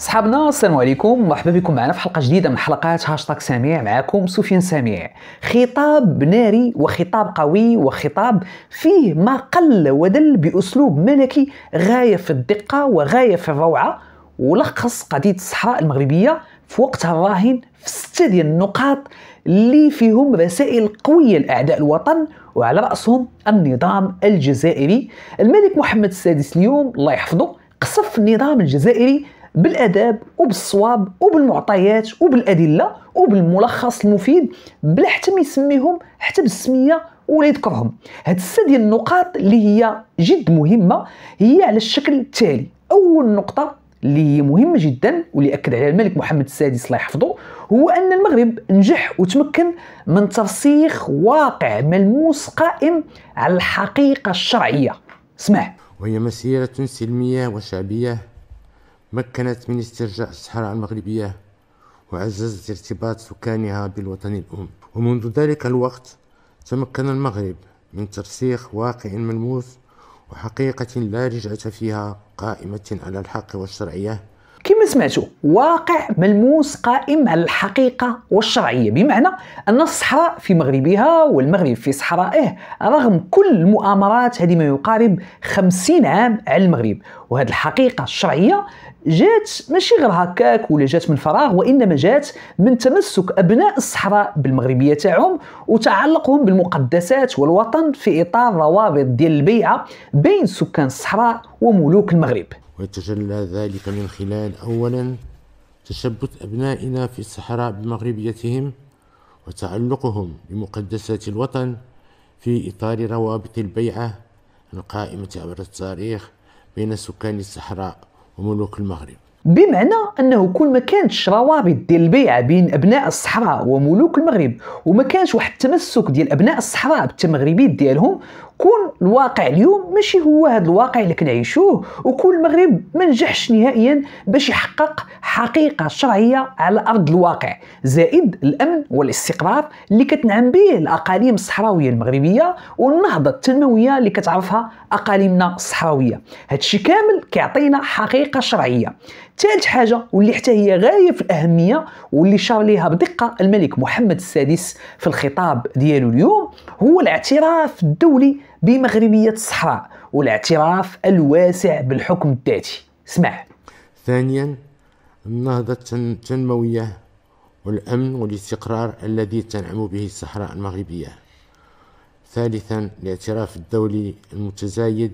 صحابنا السلام عليكم مرحبا بكم معنا في حلقه جديده من حلقات هاشتاغ سميع معكم سفيان سميع خطاب ناري وخطاب قوي وخطاب فيه ما قل ودل باسلوب ملكي غايه في الدقه وغايه في الروعه ولخص قضيه الصحراء المغربيه في وقتها الراهن في سته ديال النقاط اللي فيهم رسائل قويه لاعداء الوطن وعلى راسهم النظام الجزائري الملك محمد السادس اليوم الله يحفظه قصف النظام الجزائري بالاداب وبالصواب وبالمعطيات وبالادله وبالملخص المفيد بلا حتى ما يسميهم حتى بالسميه ولا يذكرهم هاد السته ديال النقاط اللي هي جد مهمه هي على الشكل التالي اول نقطه اللي هي مهمه جدا واللي اكد عليها الملك محمد السادس الله يحفظه هو ان المغرب نجح وتمكن من ترسيخ واقع ملموس قائم على الحقيقه الشرعيه اسمع وهي مسيره سلميه وشعبيه مكنت من استرجاع الصحراء المغربية وعززت ارتباط سكانها بالوطن الأم ومنذ ذلك الوقت تمكن المغرب من ترسيخ واقع ملموس وحقيقة لا رجعة فيها قائمة على الحق والشرعية كما سمعتوا واقع ملموس قائم على الحقيقة والشرعية بمعنى أن الصحراء في مغربها والمغرب في صحرائه رغم كل المؤامرات هذه ما يقارب 50 عام على المغرب وهذه الحقيقة الشرعية جات ماشي غير هكاك ولا جات من فراغ وانما جات من تمسك ابناء الصحراء بالمغربيه تاعهم وتعلقهم بالمقدسات والوطن في اطار روابط ديال البيعه بين سكان الصحراء وملوك المغرب ويتجلى ذلك من خلال أولا تشبث أبنائنا في الصحراء بمغربيتهم وتعلقهم بمقدسات الوطن في إطار روابط البيعة القائمة عبر التاريخ بين سكان الصحراء وملوك المغرب بمعنى انه كل ما كانت روابط ديال البيعه بين ابناء الصحراء وملوك المغرب وما كانش واحد التمسك ديال ابناء الصحراء بالتمغربيات ديالهم كون الواقع اليوم ماشي هو هذا الواقع اللي كنعيشوه وكون المغرب ما نجحش نهائيا باش يحقق حقيقه شرعيه على ارض الواقع زائد الامن والاستقرار اللي كتنعم به الاقاليم الصحراويه المغربيه والنهضه التنمويه اللي كتعرفها اقاليمنا الصحراويه هادشي كامل كيعطينا حقيقه شرعيه ثالث حاجه واللي حتى هي غايه في الاهميه واللي شار ليها بدقه الملك محمد السادس في الخطاب ديالو اليوم هو الاعتراف الدولي بمغربية الصحراء والاعتراف الواسع بالحكم الذاتي اسمع ثانيا النهضة التنموية والأمن والاستقرار الذي تنعم به الصحراء المغربية ثالثا الاعتراف الدولي المتزايد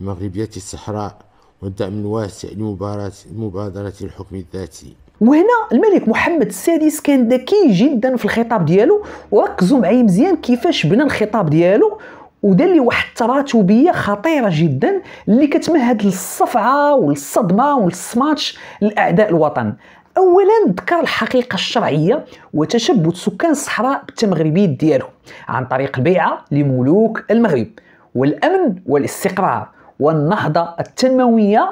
بمغربية الصحراء والدعم الواسع لمباراة مبادرة الحكم الذاتي وهنا الملك محمد السادس كان ذكي جدا في الخطاب ديالو وركزوا معايا مزيان كيفاش بنى الخطاب ديالو وده اللي واحد التراتبيه خطيره جدا اللي كتمهد للصفعه والصدمه والسماتش لاعداء الوطن اولا ذكر الحقيقه الشرعيه وتشبث سكان الصحراء بالتمغربيات ديالهم عن طريق البيعه لملوك المغرب والامن والاستقرار والنهضه التنمويه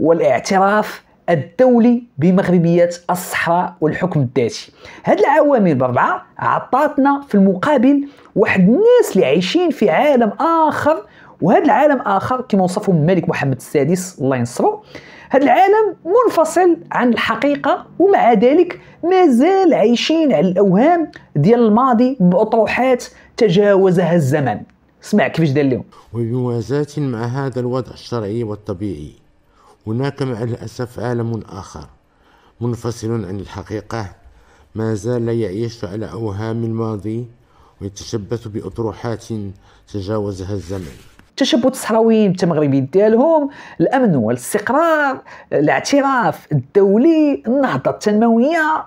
والاعتراف الدولي بمغربيات الصحراء والحكم الذاتي هاد العوامل الاربعه عطاتنا في المقابل واحد الناس اللي عايشين في عالم اخر وهذا العالم اخر كما وصفه الملك محمد السادس الله ينصرو هذا العالم منفصل عن الحقيقه ومع ذلك مازال عايشين على الاوهام ديال الماضي باطروحات تجاوزها الزمن اسمع كيفاش دار لهم وبموازاة مع هذا الوضع الشرعي والطبيعي هناك مع الأسف عالم آخر منفصل عن الحقيقة ما زال يعيش على أوهام الماضي ويتشبث بأطروحات تجاوزها الزمن تشبث الصحراويين بالتمغربي ديالهم الامن والاستقرار الاعتراف الدولي النهضه التنمويه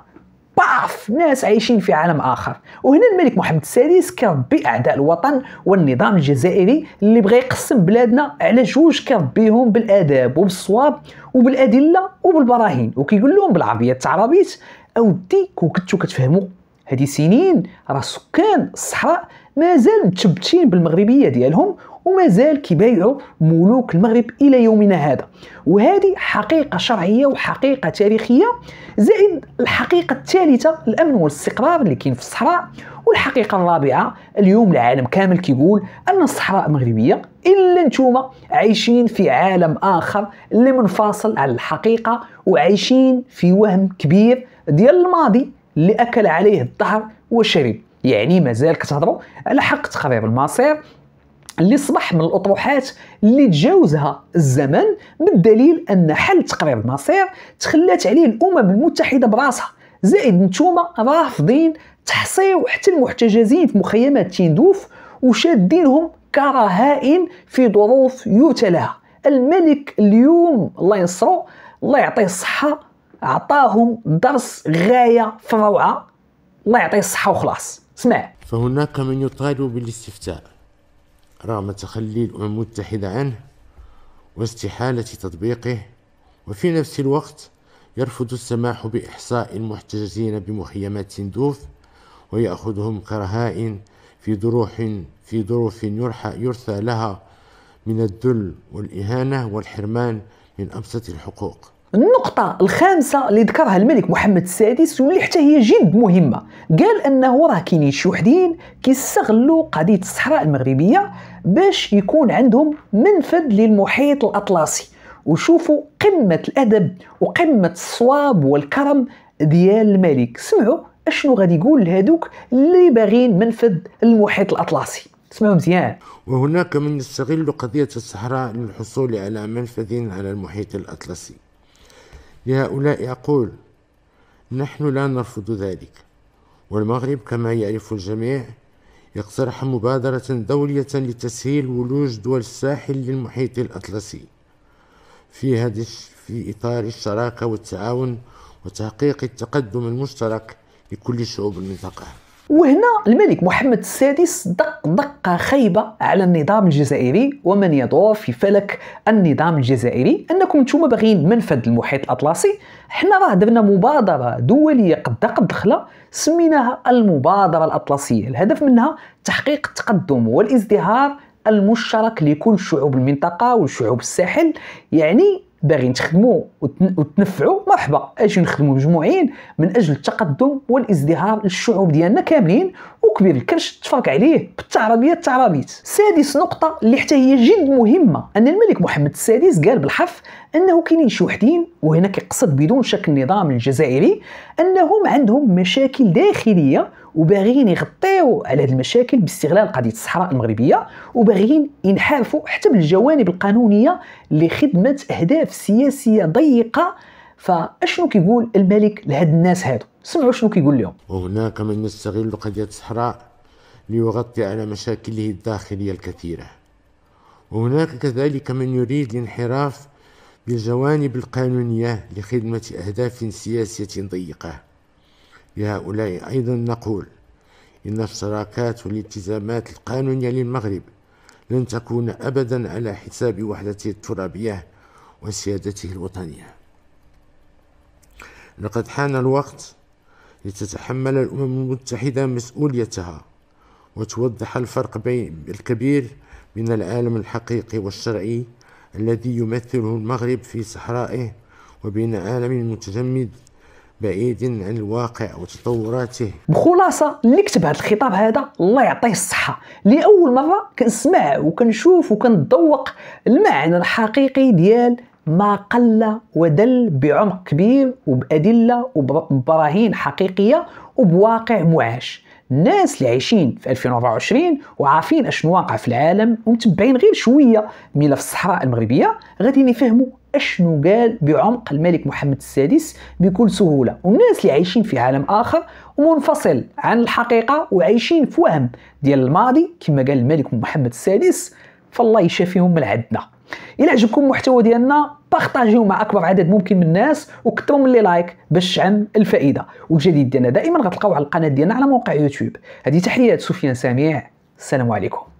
باف ناس عايشين في عالم اخر وهنا الملك محمد السادس كربي اعداء الوطن والنظام الجزائري اللي بغى يقسم بلادنا على جوج كربيهم بالاداب وبالصواب وبالادله وبالبراهين وكيقول لهم بالعربيه تعربيت اودي كون كنتو كتفهموا هذه سنين راه سكان الصحراء مازال متشبتين بالمغربيه ديالهم ومازال كيبايعوا ملوك المغرب الى يومنا هذا وهذه حقيقه شرعيه وحقيقه تاريخيه زائد الحقيقه الثالثه الامن والاستقرار اللي كاين في الصحراء والحقيقه الرابعه اليوم العالم كامل كيقول ان الصحراء مغربيه الا نتوما عايشين في عالم اخر اللي منفصل عن الحقيقه وعايشين في وهم كبير ديال الماضي اللي اكل عليه الظهر وشرب يعني مازال كتهضروا على حق تقرير المصير اللي صبح من الاطروحات اللي تجاوزها الزمن بالدليل ان حل تقرير المصير تخلات عليه الامم المتحده براسها زائد نتوما رافضين تحصيو حتى المحتجزين في مخيمات تندوف وشادينهم كرهائن في ظروف يتلاها الملك اليوم الله ينصرو الله يعطيه الصحه عطاهم درس غايه في الروعه الله يعطيه الصحه وخلاص سمع فهناك من يطالب بالاستفتاء رغم تخلي الأمم المتحدة عنه واستحالة تطبيقه وفي نفس الوقت يرفض السماح بإحصاء المحتجزين بمخيمات سندوف ويأخذهم كرهائن في ظروف في ظروف يرثى لها من الذل والإهانة والحرمان من أبسط الحقوق النقطة الخامسة اللي ذكرها الملك محمد السادس واللي حتى هي جد مهمة قال أنه راه كاينين شي وحدين كيستغلوا قضية الصحراء المغربية باش يكون عندهم منفذ للمحيط الأطلسي وشوفوا قمة الأدب وقمة الصواب والكرم ديال الملك سمعوا اشنو غادي يقول لهذوك اللي باغين منفذ المحيط الأطلسي اسمعوا مزيان وهناك من يستغل قضية الصحراء للحصول على منفذ على المحيط الأطلسي لهؤلاء أقول نحن لا نرفض ذلك والمغرب كما يعرف الجميع يقترح مبادرة دولية لتسهيل ولوج دول الساحل للمحيط الأطلسي في هذا في إطار الشراكة والتعاون وتحقيق التقدم المشترك لكل شعوب المنطقة وهنا الملك محمد السادس دق دقة خيبة على النظام الجزائري ومن يدور في فلك النظام الجزائري أنكم نتوما باغيين منفذ المحيط الأطلسي حنا راه درنا مبادرة دولية قد قد دخلة سميناها المبادرة الأطلسية الهدف منها تحقيق التقدم والازدهار المشترك لكل شعوب المنطقة وشعوب الساحل يعني باغيين تخدموا وتنفعوا مرحبا اجيو نخدموا مجموعين من اجل التقدم والازدهار للشعوب ديالنا كاملين وكبير الكرش تفرق عليه بالتعربيه التعربيت سادس نقطه اللي حتى هي جد مهمه ان الملك محمد السادس قال بالحرف انه كاينين شي وحدين وهنا كيقصد بدون شك النظام الجزائري انهم عندهم مشاكل داخليه وباغيين يغطيو على هذه المشاكل باستغلال قضيه الصحراء المغربيه وباغيين ينحرفوا حتى بالجوانب القانونيه لخدمه اهداف سياسيه ضيقه فاشنو كيقول الملك لهاد الناس هادو سمعوا شنو كيقول لهم وهناك من يستغل قضيه الصحراء ليغطي على مشاكله الداخليه الكثيره وهناك كذلك من يريد الانحراف بالجوانب القانونيه لخدمه اهداف سياسيه ضيقه لهؤلاء أيضا نقول إن الشراكات والالتزامات القانونية للمغرب لن تكون أبدا على حساب وحدته الترابية وسيادته الوطنية لقد حان الوقت لتتحمل الأمم المتحدة مسؤوليتها وتوضح الفرق بين الكبير من العالم الحقيقي والشرعي الذي يمثله المغرب في صحرائه وبين عالم متجمد بعيد عن الواقع وتطوراته بخلاصه اللي كتب هذا الخطاب هذا الله يعطيه الصحه لاول مره كنسمع وكنشوف وكنتذوق المعنى الحقيقي ديال ما قل ودل بعمق كبير وبادله وبراهين حقيقيه وبواقع معاش الناس اللي عايشين في 2024 وعارفين اشنو واقع في العالم ومتبعين غير شويه ملف الصحراء المغربيه غاديين يفهموا اشنو قال بعمق الملك محمد السادس بكل سهوله والناس اللي عايشين في عالم اخر ومنفصل عن الحقيقه وعايشين في وهم ديال الماضي كما قال الملك محمد السادس فالله يشافيهم من عندنا الى عجبكم المحتوى ديالنا بارطاجيو مع اكبر عدد ممكن من الناس وكثروا من لي لايك باش تشعم الفائده والجديد ديالنا دائما غتلقاو على القناه ديالنا على موقع يوتيوب هذه تحيات سفيان سميع السلام عليكم